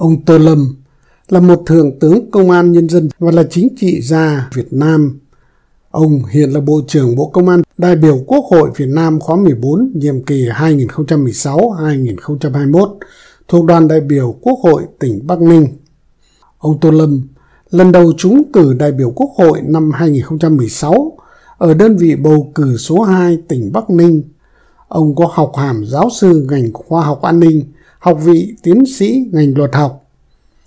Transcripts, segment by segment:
Ông Tô Lâm là một thượng tướng công an nhân dân và là chính trị gia Việt Nam. Ông hiện là Bộ trưởng Bộ Công an, đại biểu Quốc hội Việt Nam khóa 14, nhiệm kỳ 2016-2021, thuộc đoàn đại biểu Quốc hội tỉnh Bắc Ninh. Ông Tô Lâm lần đầu trúng cử đại biểu Quốc hội năm 2016 ở đơn vị bầu cử số 2 tỉnh Bắc Ninh. Ông có học hàm giáo sư ngành khoa học an ninh, học vị tiến sĩ ngành luật học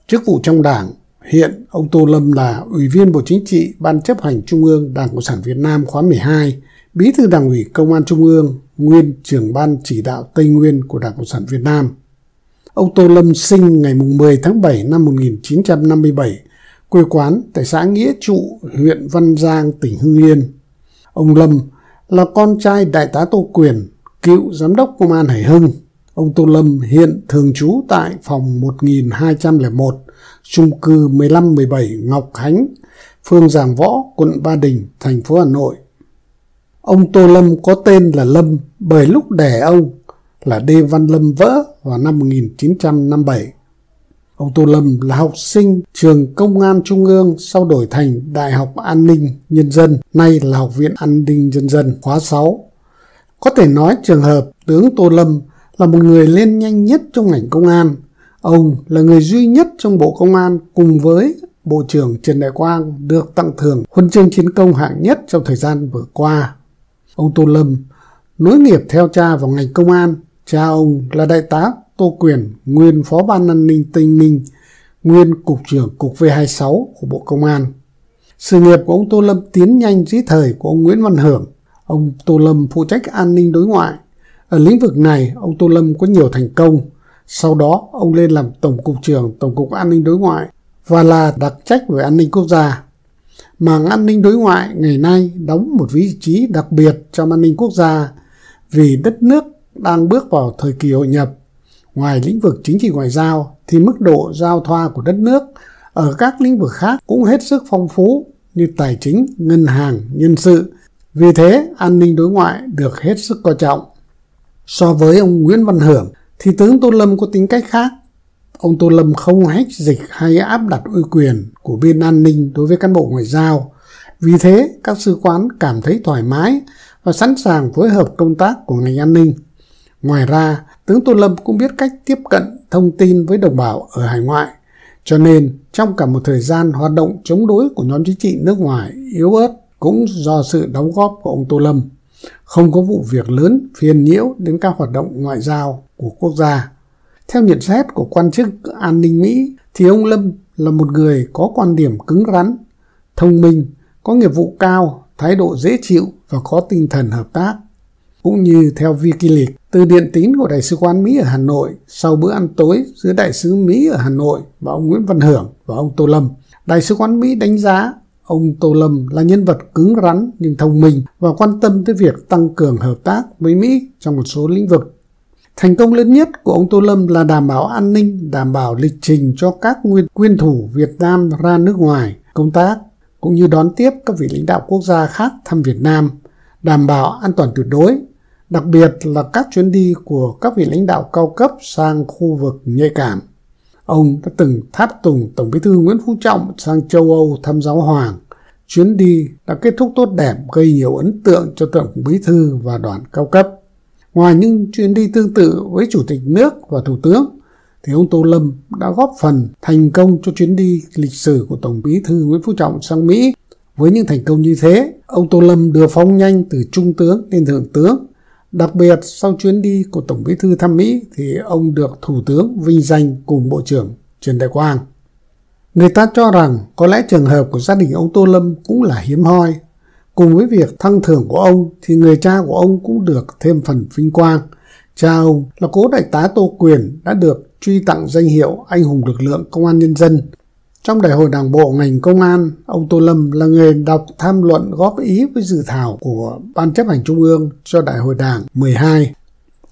Chức vụ trong Đảng, hiện ông Tô Lâm là Ủy viên Bộ Chính trị Ban chấp hành Trung ương Đảng Cộng sản Việt Nam khóa 12, Bí thư Đảng ủy Công an Trung ương, nguyên trưởng ban chỉ đạo Tây Nguyên của Đảng Cộng sản Việt Nam. Ông Tô Lâm sinh ngày 10 tháng 7 năm 1957, quê quán tại xã Nghĩa Trụ, huyện Văn Giang, tỉnh Hưng Yên. Ông Lâm là con trai Đại tá Tô Quyền, cựu Giám đốc Công an Hải Hưng. Ông Tô Lâm hiện thường trú tại phòng 1201, chung cư 1517 Ngọc Khánh, phường Giảng Võ, quận Ba Đình, thành phố Hà Nội. Ông Tô Lâm có tên là Lâm bởi lúc đẻ ông là Đê Văn Lâm vỡ vào năm 1957. Ông Tô Lâm là học sinh trường Công an Trung ương sau đổi thành Đại học An ninh Nhân dân, nay là Học viện An ninh Nhân dân khóa 6. Có thể nói trường hợp tướng Tô Lâm là một người lên nhanh nhất trong ngành công an. Ông là người duy nhất trong Bộ Công an cùng với Bộ trưởng Trần Đại Quang được tặng thưởng huân chương chiến công hạng nhất trong thời gian vừa qua. Ông Tô Lâm nối nghiệp theo cha vào ngành công an. Cha ông là Đại tá Tô Quyền, nguyên Phó Ban An ninh Tây Ninh, nguyên Cục trưởng Cục V26 của Bộ Công an. Sự nghiệp của ông Tô Lâm tiến nhanh dưới thời của ông Nguyễn Văn Hưởng. Ông Tô Lâm phụ trách an ninh đối ngoại, ở lĩnh vực này, ông Tô Lâm có nhiều thành công. Sau đó, ông lên làm Tổng cục trưởng Tổng cục An ninh Đối ngoại và là đặc trách về an ninh quốc gia. Mảng an ninh đối ngoại ngày nay đóng một vị trí đặc biệt trong an ninh quốc gia vì đất nước đang bước vào thời kỳ hội nhập. Ngoài lĩnh vực chính trị ngoại giao thì mức độ giao thoa của đất nước ở các lĩnh vực khác cũng hết sức phong phú như tài chính, ngân hàng, nhân sự. Vì thế, an ninh đối ngoại được hết sức coi trọng. So với ông Nguyễn Văn Hưởng thì tướng Tô Lâm có tính cách khác. Ông Tô Lâm không hách dịch hay áp đặt uy quyền của bên an ninh đối với cán bộ ngoại giao. Vì thế, các sứ quán cảm thấy thoải mái và sẵn sàng phối hợp công tác của ngành an ninh. Ngoài ra, tướng Tô Lâm cũng biết cách tiếp cận thông tin với đồng bào ở hải ngoại. Cho nên, trong cả một thời gian hoạt động chống đối của nhóm chính trị nước ngoài yếu ớt cũng do sự đóng góp của ông Tô Lâm không có vụ việc lớn phiền nhiễu đến các hoạt động ngoại giao của quốc gia. Theo nhận xét của quan chức an ninh Mỹ thì ông Lâm là một người có quan điểm cứng rắn, thông minh, có nghiệp vụ cao, thái độ dễ chịu và có tinh thần hợp tác. Cũng như theo Wikileaks, từ điện tín của Đại sứ quán Mỹ ở Hà Nội sau bữa ăn tối giữa Đại sứ Mỹ ở Hà Nội và ông Nguyễn Văn Hưởng và ông Tô Lâm, Đại sứ quán Mỹ đánh giá Ông Tô Lâm là nhân vật cứng rắn nhưng thông minh và quan tâm tới việc tăng cường hợp tác với Mỹ trong một số lĩnh vực. Thành công lớn nhất của ông Tô Lâm là đảm bảo an ninh, đảm bảo lịch trình cho các nguyên, nguyên thủ Việt Nam ra nước ngoài công tác, cũng như đón tiếp các vị lãnh đạo quốc gia khác thăm Việt Nam, đảm bảo an toàn tuyệt đối, đặc biệt là các chuyến đi của các vị lãnh đạo cao cấp sang khu vực nhạy cảm. Ông đã từng tháp tùng Tổng bí thư Nguyễn Phú Trọng sang châu Âu thăm giáo hoàng. Chuyến đi đã kết thúc tốt đẹp gây nhiều ấn tượng cho Tổng bí thư và đoàn cao cấp. Ngoài những chuyến đi tương tự với Chủ tịch nước và Thủ tướng, thì ông Tô Lâm đã góp phần thành công cho chuyến đi lịch sử của Tổng bí thư Nguyễn Phú Trọng sang Mỹ. Với những thành công như thế, ông Tô Lâm đưa phong nhanh từ trung tướng lên thượng tướng Đặc biệt, sau chuyến đi của Tổng Bí thư thăm Mỹ thì ông được Thủ tướng vinh danh cùng Bộ trưởng Trần Đại Quang. Người ta cho rằng có lẽ trường hợp của gia đình ông Tô Lâm cũng là hiếm hoi. Cùng với việc thăng thưởng của ông thì người cha của ông cũng được thêm phần vinh quang. Cha ông là cố đại tá Tô Quyền đã được truy tặng danh hiệu Anh hùng lực lượng Công an Nhân dân trong đại hội đảng bộ ngành công an, ông Tô Lâm là người đọc tham luận góp ý với dự thảo của Ban chấp hành Trung ương cho đại hội đảng 12.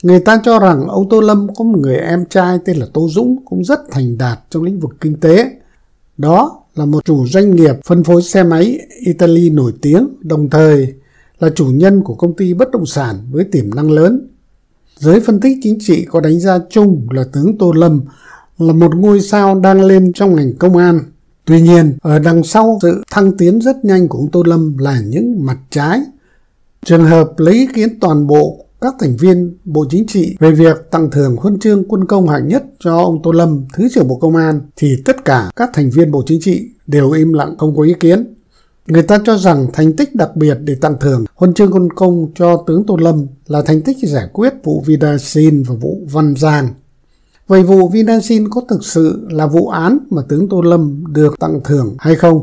Người ta cho rằng ông Tô Lâm có một người em trai tên là Tô Dũng cũng rất thành đạt trong lĩnh vực kinh tế. Đó là một chủ doanh nghiệp phân phối xe máy Italy nổi tiếng, đồng thời là chủ nhân của công ty bất động sản với tiềm năng lớn. Giới phân tích chính trị có đánh giá chung là tướng Tô Lâm là một ngôi sao đang lên trong ngành công an. Tuy nhiên, ở đằng sau sự thăng tiến rất nhanh của ông Tô Lâm là những mặt trái. Trường hợp lấy ý kiến toàn bộ các thành viên Bộ Chính trị về việc tặng thưởng huân chương quân công hạng nhất cho ông Tô Lâm, Thứ trưởng Bộ Công an, thì tất cả các thành viên Bộ Chính trị đều im lặng không có ý kiến. Người ta cho rằng thành tích đặc biệt để tặng thưởng huân chương quân công cho tướng Tô Lâm là thành tích giải quyết vụ Vida Sin và vụ Văn Giang. Vậy vụ Vinashin có thực sự là vụ án mà tướng Tô Lâm được tặng thưởng hay không?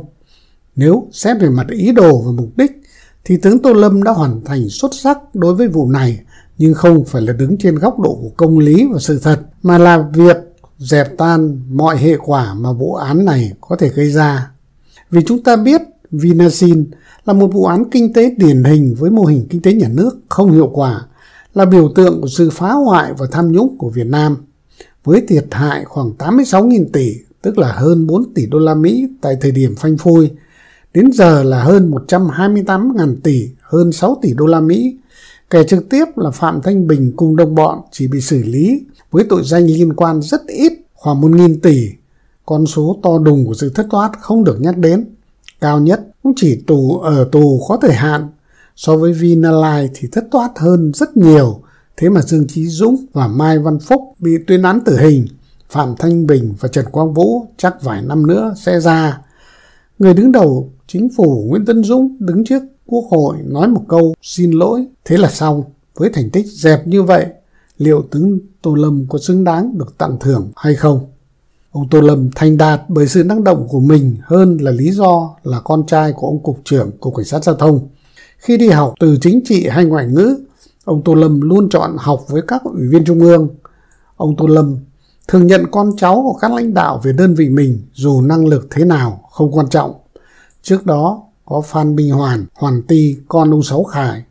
Nếu xét về mặt ý đồ và mục đích, thì tướng Tô Lâm đã hoàn thành xuất sắc đối với vụ này, nhưng không phải là đứng trên góc độ của công lý và sự thật, mà là việc dẹp tan mọi hệ quả mà vụ án này có thể gây ra. Vì chúng ta biết Vinasin là một vụ án kinh tế điển hình với mô hình kinh tế nhà nước không hiệu quả, là biểu tượng của sự phá hoại và tham nhũng của Việt Nam với thiệt hại khoảng 86.000 tỷ, tức là hơn 4 tỷ đô la Mỹ tại thời điểm phanh phui, đến giờ là hơn 128.000 tỷ, hơn 6 tỷ đô la Mỹ. Kẻ trực tiếp là Phạm Thanh Bình cùng đồng bọn chỉ bị xử lý với tội danh liên quan rất ít, khoảng 1.000 tỷ. Con số to đùng của sự thất thoát không được nhắc đến. Cao nhất cũng chỉ tù ở tù có thời hạn. So với Vinalai thì thất thoát hơn rất nhiều Thế mà Dương Chí Dũng và Mai Văn Phúc bị tuyên án tử hình, Phạm Thanh Bình và Trần Quang Vũ chắc vài năm nữa sẽ ra. Người đứng đầu chính phủ Nguyễn Tân Dũng đứng trước Quốc hội nói một câu xin lỗi, thế là xong. Với thành tích dẹp như vậy, liệu tướng Tô Lâm có xứng đáng được tặng thưởng hay không? Ông Tô Lâm thành đạt bởi sự năng động của mình hơn là lý do là con trai của ông Cục trưởng Cục Cảnh sát Giao thông. Khi đi học từ chính trị hay ngoại ngữ, Ông Tô Lâm luôn chọn học với các ủy viên trung ương. Ông Tô Lâm thường nhận con cháu của các lãnh đạo về đơn vị mình dù năng lực thế nào không quan trọng. Trước đó có Phan Minh Hoàn, Hoàn Ti, con ông Sáu Khải,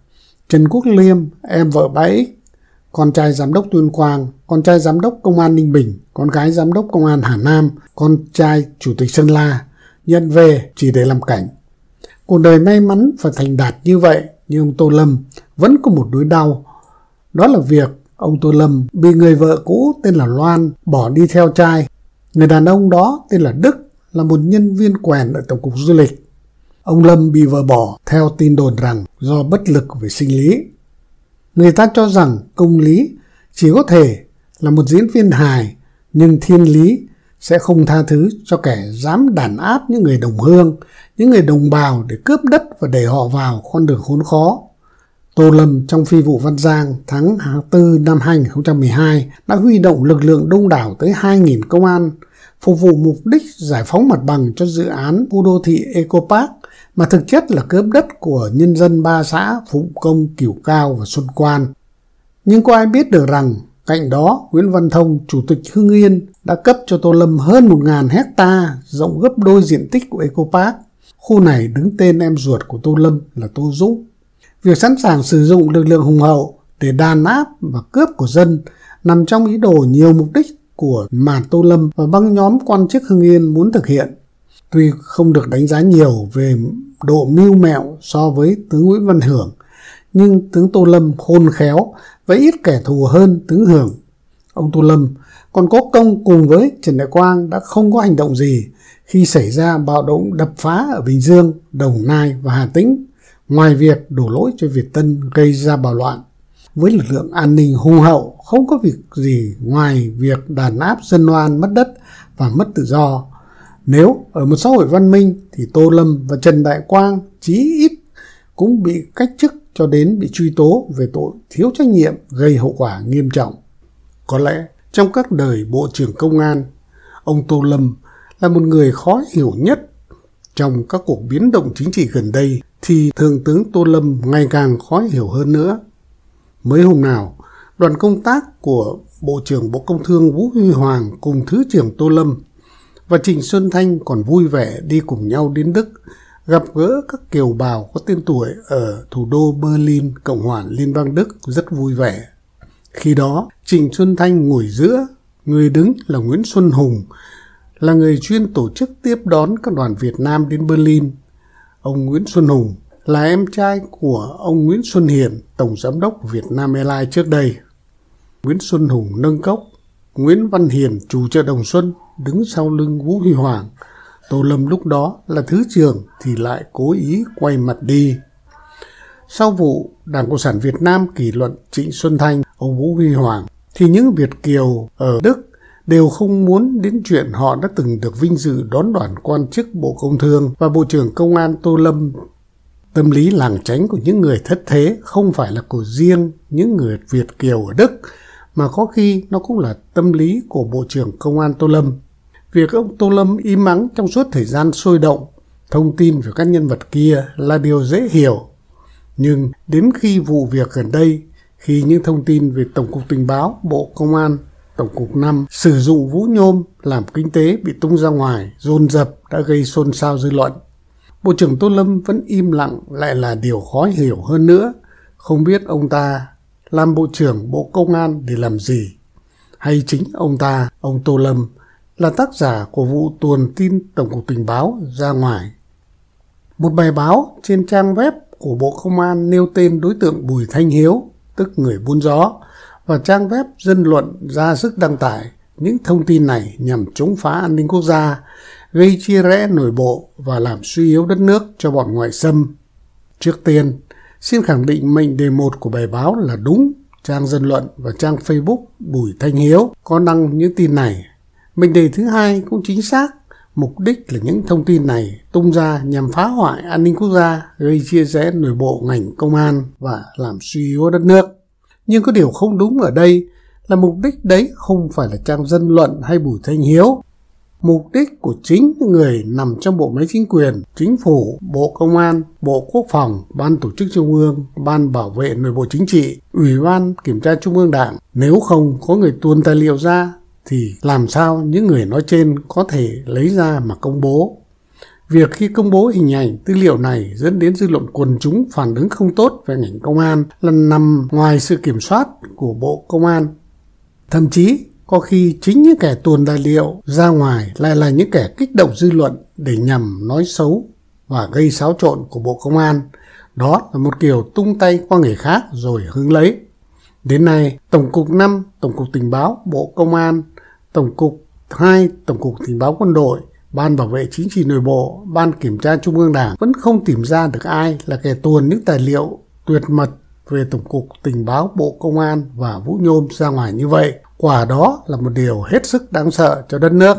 Trần Quốc Liêm, em vợ bà X, con trai giám đốc Tuyên Quang, con trai giám đốc công an Ninh Bình, con gái giám đốc công an Hà Nam, con trai chủ tịch Sơn La, nhận về chỉ để làm cảnh. Cuộc đời may mắn và thành đạt như vậy như ông Tô Lâm vẫn có một nỗi đau. Đó là việc ông Tô Lâm bị người vợ cũ tên là Loan bỏ đi theo trai. Người đàn ông đó tên là Đức là một nhân viên quèn ở Tổng cục Du lịch. Ông Lâm bị vợ bỏ theo tin đồn rằng do bất lực về sinh lý. Người ta cho rằng công lý chỉ có thể là một diễn viên hài nhưng thiên lý sẽ không tha thứ cho kẻ dám đàn áp những người đồng hương, những người đồng bào để cướp đất và đẩy họ vào con đường khốn khó. Tô Lâm trong phi vụ Văn Giang tháng 4 năm 2012 đã huy động lực lượng đông đảo tới 2.000 công an, phục vụ mục đích giải phóng mặt bằng cho dự án khu đô thị Eco Park mà thực chất là cướp đất của nhân dân ba xã Phụng Công, Cửu Cao và Xuân Quan. Nhưng có ai biết được rằng Cạnh đó, Nguyễn Văn Thông, Chủ tịch Hưng Yên, đã cấp cho Tô Lâm hơn 1.000 hecta rộng gấp đôi diện tích của Eco Park. Khu này đứng tên em ruột của Tô Lâm là Tô Dũng. Việc sẵn sàng sử dụng lực lượng hùng hậu để đàn áp và cướp của dân nằm trong ý đồ nhiều mục đích của mà Tô Lâm và băng nhóm quan chức Hưng Yên muốn thực hiện. Tuy không được đánh giá nhiều về độ mưu mẹo so với tướng Nguyễn Văn Hưởng, nhưng tướng Tô Lâm khôn khéo với ít kẻ thù hơn tướng Hưởng. Ông Tô Lâm còn có công cùng với Trần Đại Quang đã không có hành động gì khi xảy ra bạo động đập phá ở Bình Dương, Đồng Nai và Hà Tĩnh, ngoài việc đổ lỗi cho Việt Tân gây ra bạo loạn. Với lực lượng an ninh hung hậu, không có việc gì ngoài việc đàn áp dân oan mất đất và mất tự do. Nếu ở một xã hội văn minh thì Tô Lâm và Trần Đại Quang chí ít cũng bị cách chức cho đến bị truy tố về tội thiếu trách nhiệm gây hậu quả nghiêm trọng. Có lẽ trong các đời Bộ trưởng Công an, ông Tô Lâm là một người khó hiểu nhất. Trong các cuộc biến động chính trị gần đây thì Thượng tướng Tô Lâm ngày càng khó hiểu hơn nữa. Mới hôm nào, đoàn công tác của Bộ trưởng Bộ Công Thương Vũ Huy Hoàng cùng Thứ trưởng Tô Lâm và Trịnh Xuân Thanh còn vui vẻ đi cùng nhau đến Đức gặp gỡ các kiều bào có tên tuổi ở thủ đô Berlin, Cộng hòa Liên bang Đức rất vui vẻ. Khi đó, Trịnh Xuân Thanh ngồi giữa, người đứng là Nguyễn Xuân Hùng, là người chuyên tổ chức tiếp đón các đoàn Việt Nam đến Berlin. Ông Nguyễn Xuân Hùng là em trai của ông Nguyễn Xuân Hiền, Tổng Giám đốc Việt Nam Airlines trước đây. Nguyễn Xuân Hùng nâng cốc, Nguyễn Văn Hiền, chủ chợ Đồng Xuân, đứng sau lưng Vũ Huy Hoàng – Tô Lâm lúc đó là thứ trưởng thì lại cố ý quay mặt đi. Sau vụ Đảng Cộng sản Việt Nam kỷ luận Trịnh Xuân Thanh, ông Vũ Huy Hoàng, thì những Việt Kiều ở Đức đều không muốn đến chuyện họ đã từng được vinh dự đón đoàn quan chức Bộ Công Thương và Bộ trưởng Công an Tô Lâm. Tâm lý làng tránh của những người thất thế không phải là của riêng những người Việt Kiều ở Đức, mà có khi nó cũng là tâm lý của Bộ trưởng Công an Tô Lâm Việc ông Tô Lâm im mắng trong suốt thời gian sôi động, thông tin về các nhân vật kia là điều dễ hiểu. Nhưng đến khi vụ việc gần đây, khi những thông tin về Tổng cục Tình báo, Bộ Công an, Tổng cục 5 sử dụng vũ nhôm làm kinh tế bị tung ra ngoài, dồn dập đã gây xôn xao dư luận. Bộ trưởng Tô Lâm vẫn im lặng lại là điều khó hiểu hơn nữa. Không biết ông ta làm Bộ trưởng Bộ Công an để làm gì? Hay chính ông ta, ông Tô Lâm là tác giả của vụ tuồn tin Tổng cục Tình báo ra ngoài. Một bài báo trên trang web của Bộ Công an nêu tên đối tượng Bùi Thanh Hiếu, tức người buôn gió, và trang web dân luận ra sức đăng tải những thông tin này nhằm chống phá an ninh quốc gia, gây chia rẽ nội bộ và làm suy yếu đất nước cho bọn ngoại xâm. Trước tiên, xin khẳng định mệnh đề một của bài báo là đúng. Trang dân luận và trang Facebook Bùi Thanh Hiếu có đăng những tin này Mệnh đề thứ hai cũng chính xác, mục đích là những thông tin này tung ra nhằm phá hoại an ninh quốc gia, gây chia rẽ nội bộ ngành công an và làm suy yếu đất nước. Nhưng có điều không đúng ở đây là mục đích đấy không phải là trang dân luận hay Bùi Thanh Hiếu. Mục đích của chính những người nằm trong bộ máy chính quyền, chính phủ, bộ công an, bộ quốc phòng, ban tổ chức trung ương, ban bảo vệ nội bộ chính trị, ủy ban kiểm tra trung ương đảng. Nếu không có người tuôn tài liệu ra thì làm sao những người nói trên có thể lấy ra mà công bố. Việc khi công bố hình ảnh tư liệu này dẫn đến dư luận quần chúng phản ứng không tốt về ngành công an là nằm ngoài sự kiểm soát của Bộ Công an. Thậm chí có khi chính những kẻ tuồn tài liệu ra ngoài lại là những kẻ kích động dư luận để nhằm nói xấu và gây xáo trộn của Bộ Công an. Đó là một kiểu tung tay qua người khác rồi hứng lấy. Đến nay, Tổng cục năm, Tổng cục Tình báo, Bộ Công an Tổng cục 2, Tổng cục Tình báo Quân đội, Ban Bảo vệ Chính trị Nội bộ, Ban Kiểm tra Trung ương Đảng vẫn không tìm ra được ai là kẻ tuồn những tài liệu tuyệt mật về Tổng cục Tình báo Bộ Công an và Vũ Nhôm ra ngoài như vậy. Quả đó là một điều hết sức đáng sợ cho đất nước.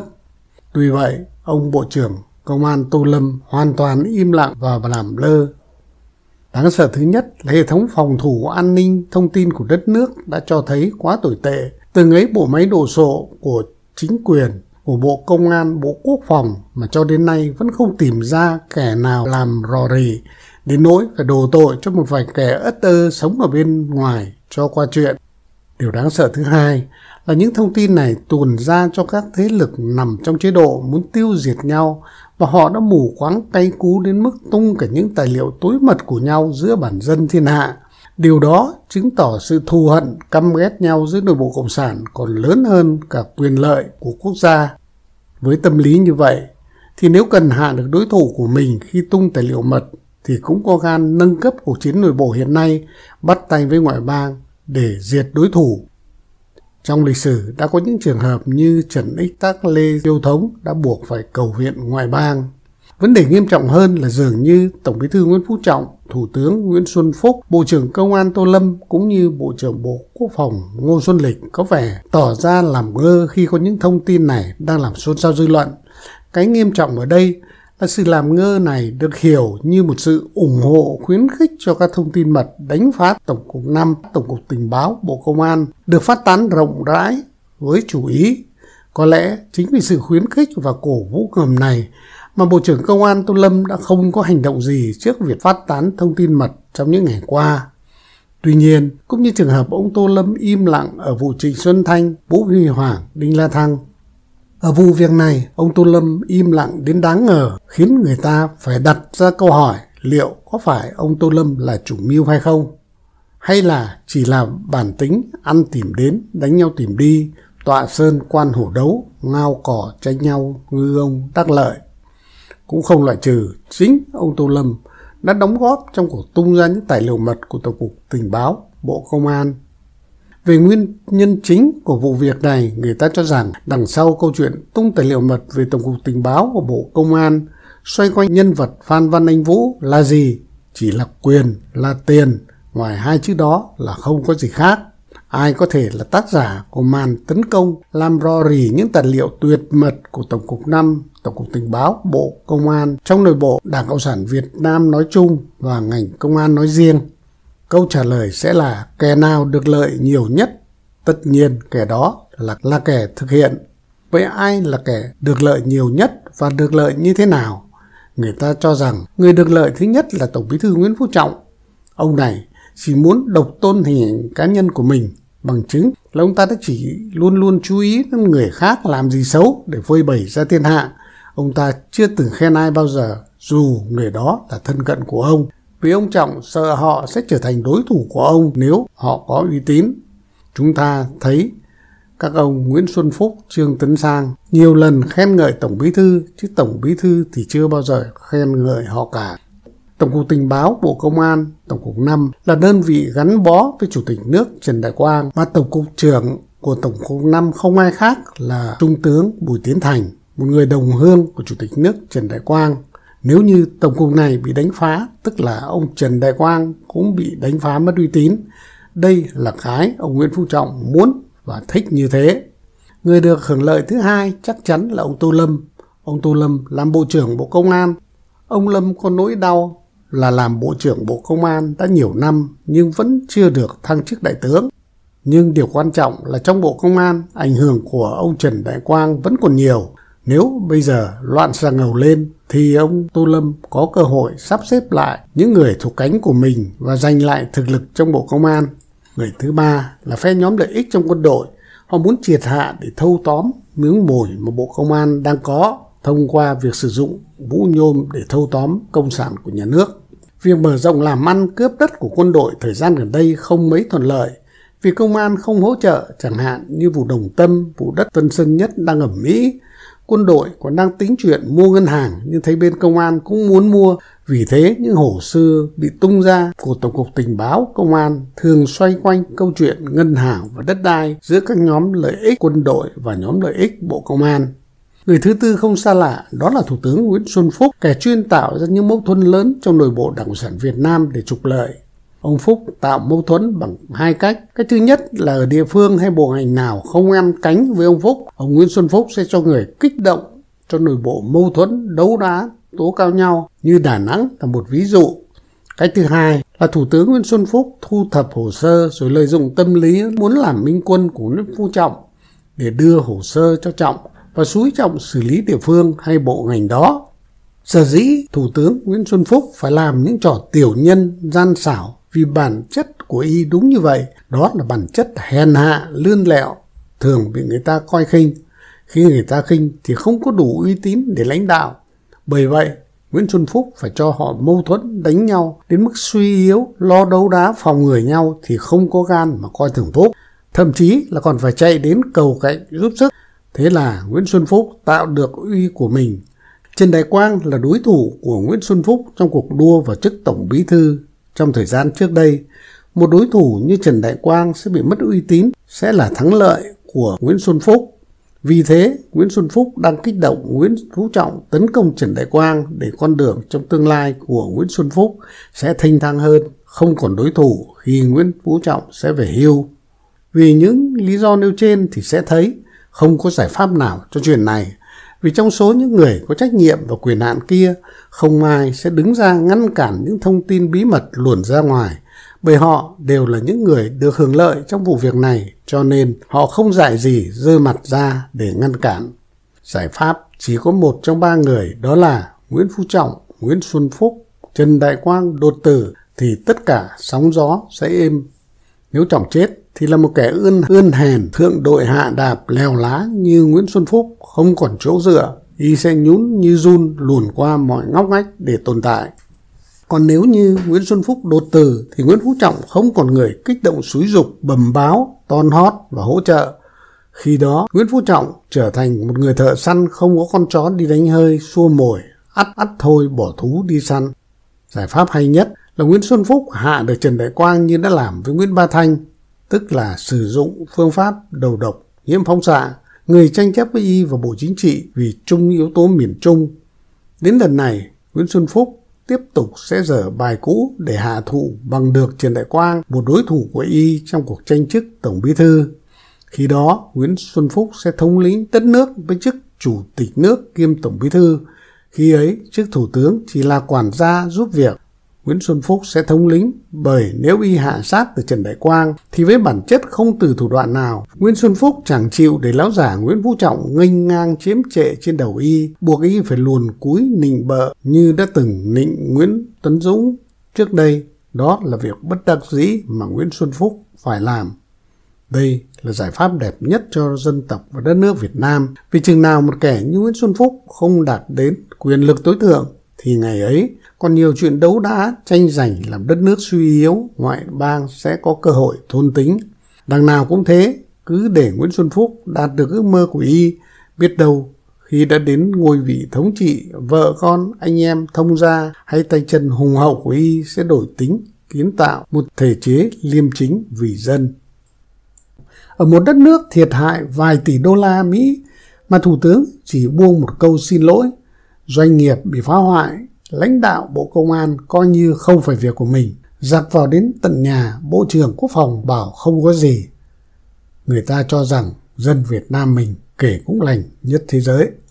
Tuy vậy, ông Bộ trưởng Công an Tô Lâm hoàn toàn im lặng và làm lơ. Đáng sợ thứ nhất là hệ thống phòng thủ an ninh thông tin của đất nước đã cho thấy quá tồi tệ Từng ấy bộ máy đồ sộ của chính quyền, của Bộ Công an, Bộ Quốc phòng mà cho đến nay vẫn không tìm ra kẻ nào làm rò rỉ, đến nỗi phải đổ tội cho một vài kẻ ất ơ sống ở bên ngoài cho qua chuyện. Điều đáng sợ thứ hai là những thông tin này tuồn ra cho các thế lực nằm trong chế độ muốn tiêu diệt nhau và họ đã mù quáng cay cú đến mức tung cả những tài liệu tối mật của nhau giữa bản dân thiên hạ Điều đó chứng tỏ sự thù hận căm ghét nhau giữa nội bộ Cộng sản còn lớn hơn cả quyền lợi của quốc gia. Với tâm lý như vậy, thì nếu cần hạ được đối thủ của mình khi tung tài liệu mật thì cũng có gan nâng cấp cuộc chiến nội bộ hiện nay bắt tay với ngoại bang để diệt đối thủ. Trong lịch sử đã có những trường hợp như Trần Ích Tắc Lê Tiêu Thống đã buộc phải cầu viện ngoại bang. Vấn đề nghiêm trọng hơn là dường như Tổng bí thư Nguyễn Phú Trọng Thủ tướng Nguyễn Xuân Phúc, Bộ trưởng Công an Tô Lâm cũng như Bộ trưởng Bộ Quốc phòng Ngô Xuân Lịch có vẻ tỏ ra làm ngơ khi có những thông tin này đang làm xôn xao dư luận. Cái nghiêm trọng ở đây là sự làm ngơ này được hiểu như một sự ủng hộ khuyến khích cho các thông tin mật đánh phá Tổng cục 5, Tổng cục Tình báo, Bộ Công an được phát tán rộng rãi với chủ ý. Có lẽ chính vì sự khuyến khích và cổ vũ ngầm này mà Bộ trưởng Công an Tô Lâm đã không có hành động gì trước việc phát tán thông tin mật trong những ngày qua. Tuy nhiên, cũng như trường hợp ông Tô Lâm im lặng ở vụ Trịnh Xuân Thanh, Vũ Huy Hoàng, Đinh La Thăng. Ở vụ việc này, ông Tô Lâm im lặng đến đáng ngờ khiến người ta phải đặt ra câu hỏi liệu có phải ông Tô Lâm là chủ mưu hay không? Hay là chỉ là bản tính ăn tìm đến, đánh nhau tìm đi, tọa sơn quan hổ đấu, ngao cỏ tranh nhau, ngư ông tác lợi? Cũng không loại trừ chính ông Tô Lâm đã đóng góp trong cuộc tung ra những tài liệu mật của Tổng cục Tình báo, Bộ Công an. Về nguyên nhân chính của vụ việc này, người ta cho rằng đằng sau câu chuyện tung tài liệu mật về Tổng cục Tình báo của Bộ Công an xoay quanh nhân vật Phan Văn Anh Vũ là gì? Chỉ là quyền, là tiền, ngoài hai chữ đó là không có gì khác. Ai có thể là tác giả của màn tấn công làm rò rỉ những tài liệu tuyệt mật của Tổng cục 5 Tổng cục Tình báo, Bộ Công an trong nội bộ Đảng Cộng sản Việt Nam nói chung và ngành công an nói riêng? Câu trả lời sẽ là kẻ nào được lợi nhiều nhất? Tất nhiên kẻ đó là, là kẻ thực hiện. Vậy ai là kẻ được lợi nhiều nhất và được lợi như thế nào? Người ta cho rằng người được lợi thứ nhất là Tổng bí thư Nguyễn Phú Trọng. Ông này chỉ muốn độc tôn hình ảnh cá nhân của mình bằng chứng là ông ta đã chỉ luôn luôn chú ý đến người khác làm gì xấu để phơi bày ra thiên hạ Ông ta chưa từng khen ai bao giờ, dù người đó là thân cận của ông, vì ông Trọng sợ họ sẽ trở thành đối thủ của ông nếu họ có uy tín. Chúng ta thấy các ông Nguyễn Xuân Phúc, Trương Tấn Sang nhiều lần khen ngợi Tổng Bí Thư, chứ Tổng Bí Thư thì chưa bao giờ khen ngợi họ cả. Tổng cục Tình báo Bộ Công an, Tổng cục năm là đơn vị gắn bó với Chủ tịch nước Trần Đại Quang và Tổng cục trưởng của Tổng cục năm không ai khác là Trung tướng Bùi Tiến Thành một người đồng hương của Chủ tịch nước Trần Đại Quang. Nếu như Tổng cục này bị đánh phá, tức là ông Trần Đại Quang cũng bị đánh phá mất uy tín. Đây là cái ông Nguyễn Phú Trọng muốn và thích như thế. Người được hưởng lợi thứ hai chắc chắn là ông Tô Lâm. Ông Tô Lâm làm Bộ trưởng Bộ Công an. Ông Lâm có nỗi đau là làm Bộ trưởng Bộ Công an đã nhiều năm nhưng vẫn chưa được thăng chức đại tướng. Nhưng điều quan trọng là trong Bộ Công an, ảnh hưởng của ông Trần Đại Quang vẫn còn nhiều – nếu bây giờ loạn xà ngầu lên thì ông Tô Lâm có cơ hội sắp xếp lại những người thuộc cánh của mình và giành lại thực lực trong Bộ Công an. Người thứ ba là phe nhóm lợi ích trong quân đội. Họ muốn triệt hạ để thâu tóm miếng mồi mà Bộ Công an đang có thông qua việc sử dụng vũ nhôm để thâu tóm công sản của nhà nước. Việc mở rộng làm ăn cướp đất của quân đội thời gian gần đây không mấy thuận lợi vì công an không hỗ trợ chẳng hạn như vụ Đồng Tâm, vụ đất Tân Sơn Nhất đang ở Mỹ quân đội còn đang tính chuyện mua ngân hàng nhưng thấy bên công an cũng muốn mua. Vì thế những hồ sơ bị tung ra của Tổng cục Tình báo Công an thường xoay quanh câu chuyện ngân hàng và đất đai giữa các nhóm lợi ích quân đội và nhóm lợi ích Bộ Công an. Người thứ tư không xa lạ, đó là Thủ tướng Nguyễn Xuân Phúc, kẻ chuyên tạo ra những mâu thuẫn lớn trong nội bộ Đảng Cộng sản Việt Nam để trục lợi. Ông Phúc tạo mâu thuẫn bằng hai cách. cái thứ nhất là ở địa phương hay bộ ngành nào không ăn cánh với ông Phúc, ông Nguyễn Xuân Phúc sẽ cho người kích động cho nội bộ mâu thuẫn, đấu đá, tố cao nhau như Đà Nẵng là một ví dụ. Cách thứ hai là Thủ tướng Nguyễn Xuân Phúc thu thập hồ sơ rồi lợi dụng tâm lý muốn làm minh quân của nước Phú Trọng để đưa hồ sơ cho Trọng và suối Trọng xử lý địa phương hay bộ ngành đó. Sở dĩ Thủ tướng Nguyễn Xuân Phúc phải làm những trò tiểu nhân gian xảo vì bản chất của y đúng như vậy đó là bản chất hèn hạ lươn lẹo thường bị người ta coi khinh khi người ta khinh thì không có đủ uy tín để lãnh đạo bởi vậy Nguyễn Xuân Phúc phải cho họ mâu thuẫn đánh nhau đến mức suy yếu, lo đấu đá phòng người nhau thì không có gan mà coi thường Phúc. Thậm chí là còn phải chạy đến cầu cạnh giúp sức. Thế là Nguyễn Xuân Phúc tạo được uy của mình. Trần Đại Quang là đối thủ của Nguyễn Xuân Phúc trong cuộc đua vào chức Tổng Bí Thư trong thời gian trước đây, một đối thủ như Trần Đại Quang sẽ bị mất uy tín, sẽ là thắng lợi của Nguyễn Xuân Phúc. Vì thế, Nguyễn Xuân Phúc đang kích động Nguyễn Phú Trọng tấn công Trần Đại Quang để con đường trong tương lai của Nguyễn Xuân Phúc sẽ thanh thang hơn, không còn đối thủ khi Nguyễn Phú Trọng sẽ về hưu. Vì những lý do nêu trên thì sẽ thấy không có giải pháp nào cho chuyện này vì trong số những người có trách nhiệm và quyền hạn kia, không ai sẽ đứng ra ngăn cản những thông tin bí mật luồn ra ngoài, bởi họ đều là những người được hưởng lợi trong vụ việc này, cho nên họ không dại gì dơ mặt ra để ngăn cản. Giải pháp chỉ có một trong ba người đó là Nguyễn Phú Trọng, Nguyễn Xuân Phúc, Trần Đại Quang đột tử thì tất cả sóng gió sẽ êm. Nếu Trọng chết thì là một kẻ ươn ươn hèn thượng đội hạ đạp lèo lá như Nguyễn Xuân Phúc không còn chỗ dựa y sẽ nhún như run luồn qua mọi ngóc ngách để tồn tại còn nếu như Nguyễn Xuân Phúc đột từ thì Nguyễn Phú Trọng không còn người kích động xúi dục bầm báo ton hót và hỗ trợ khi đó Nguyễn Phú Trọng trở thành một người thợ săn không có con chó đi đánh hơi xua mồi ắt ắt thôi bỏ thú đi săn giải pháp hay nhất là Nguyễn Xuân Phúc hạ được Trần Đại Quang như đã làm với Nguyễn Ba Thanh tức là sử dụng phương pháp đầu độc, nhiễm phóng xạ, người tranh chấp với y và Bộ Chính trị vì chung yếu tố miền Trung. Đến lần này, Nguyễn Xuân Phúc tiếp tục sẽ dở bài cũ để hạ thụ bằng được Trần Đại Quang, một đối thủ của y trong cuộc tranh chức Tổng Bí Thư. Khi đó, Nguyễn Xuân Phúc sẽ thống lĩnh đất nước với chức Chủ tịch nước kiêm Tổng Bí Thư. Khi ấy, chức Thủ tướng chỉ là quản gia giúp việc Nguyễn Xuân Phúc sẽ thống lĩnh bởi nếu y hạ sát từ Trần Đại Quang thì với bản chất không từ thủ đoạn nào, Nguyễn Xuân Phúc chẳng chịu để lão giả Nguyễn Phú Trọng nghênh ngang chiếm trệ trên đầu y, buộc y phải luồn cúi nịnh bợ như đã từng nịnh Nguyễn Tuấn Dũng trước đây. Đó là việc bất đắc dĩ mà Nguyễn Xuân Phúc phải làm. Đây là giải pháp đẹp nhất cho dân tộc và đất nước Việt Nam. Vì chừng nào một kẻ như Nguyễn Xuân Phúc không đạt đến quyền lực tối thượng thì ngày ấy còn nhiều chuyện đấu đá, tranh giành làm đất nước suy yếu, ngoại bang sẽ có cơ hội thôn tính. Đằng nào cũng thế, cứ để Nguyễn Xuân Phúc đạt được ước mơ của y, biết đâu khi đã đến ngôi vị thống trị, vợ con, anh em, thông gia hay tay chân hùng hậu của y sẽ đổi tính, kiến tạo một thể chế liêm chính vì dân. Ở một đất nước thiệt hại vài tỷ đô la Mỹ mà Thủ tướng chỉ buông một câu xin lỗi, doanh nghiệp bị phá hoại, lãnh đạo Bộ Công an coi như không phải việc của mình, giặc vào đến tận nhà Bộ trưởng Quốc phòng bảo không có gì. Người ta cho rằng dân Việt Nam mình kể cũng lành nhất thế giới.